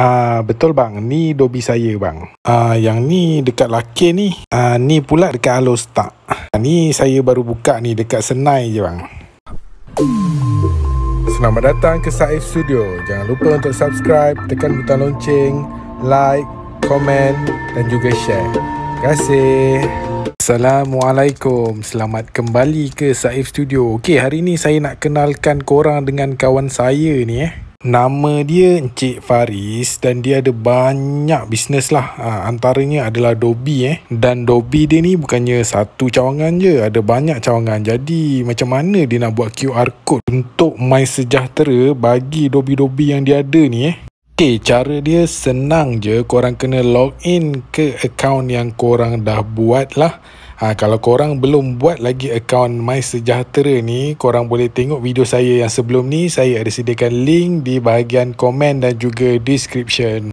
Ah uh, betul bang, ni dobi saya bang. Ah uh, yang ni dekat laki ni, ah uh, ni pula dekat Alostak. Ah, ni saya baru buka ni dekat Senai je bang. Selamat datang ke Saif Studio. Jangan lupa untuk subscribe, tekan butang lonceng, like, komen dan juga share. Terima kasih. Assalamualaikum Selamat kembali ke Saif Studio Okey, hari ni saya nak kenalkan korang dengan kawan saya ni eh Nama dia Encik Faris dan dia ada banyak bisnes lah. Ha, antaranya adalah Dobi eh. Dan Dobi dia ni bukannya satu cawangan je. Ada banyak cawangan. Jadi macam mana dia nak buat QR code untuk My Sejahtera bagi Dobi-Dobi yang dia ada ni eh. Okay, cara dia senang je korang kena log in ke account yang korang dah buat lah. Ha, kalau korang belum buat lagi akaun Sejahtera ni, korang boleh tengok video saya yang sebelum ni. Saya ada sediakan link di bahagian komen dan juga description.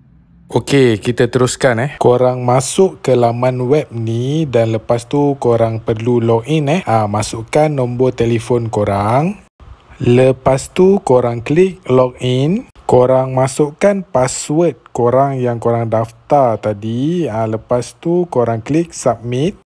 Okey, kita teruskan eh. Korang masuk ke laman web ni dan lepas tu korang perlu login eh. Ha, masukkan nombor telefon korang. Lepas tu korang klik login. Korang masukkan password korang yang korang daftar tadi. Ha, lepas tu korang klik submit.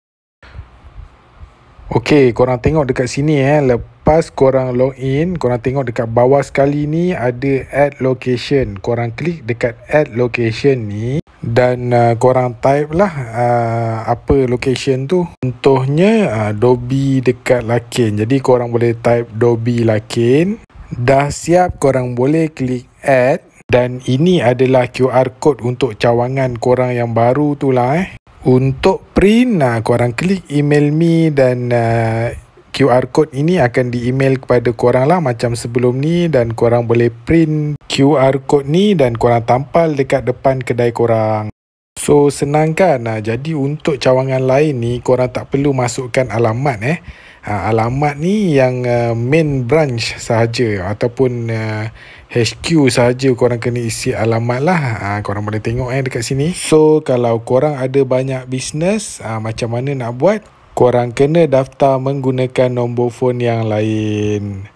Okey, korang tengok dekat sini eh. Lepas korang log in, korang tengok dekat bawah sekali ni ada add location. Korang klik dekat add location ni dan uh, korang type lah uh, apa location tu. Contohnya uh, Dobby dekat Lakin. Jadi korang boleh type Dobby Lakin. Dah siap korang boleh klik add. Dan ini adalah QR code untuk cawangan korang yang baru tu lah eh. Untuk print, uh, korang klik email me dan uh, ah, QR code ini akan di-email kepada korang lah macam sebelum ni dan korang boleh print QR code ni dan korang tampal dekat depan kedai korang. So senang kan? Uh, ah, jadi untuk cawangan lain ni korang tak perlu masukkan alamat eh. Uh, alamat ni yang uh, main branch sahaja ataupun uh, HQ saja korang kena isi alamat lah. Ha, korang boleh tengok eh dekat sini. So, kalau korang ada banyak bisnes, ha, ah, macam mana nak buat? Korang kena daftar menggunakan nombor phone yang lain.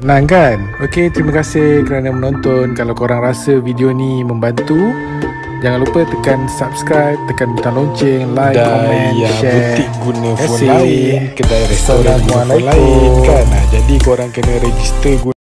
Senang kan? Okey, terima kasih kerana menonton. Kalau korang rasa video ni membantu, jangan lupa tekan subscribe, tekan butang lonceng, like, komen, ya, share. Dan butik guna phone lain, kedai restoran guna phone lain kan? Jadi korang kena register guna.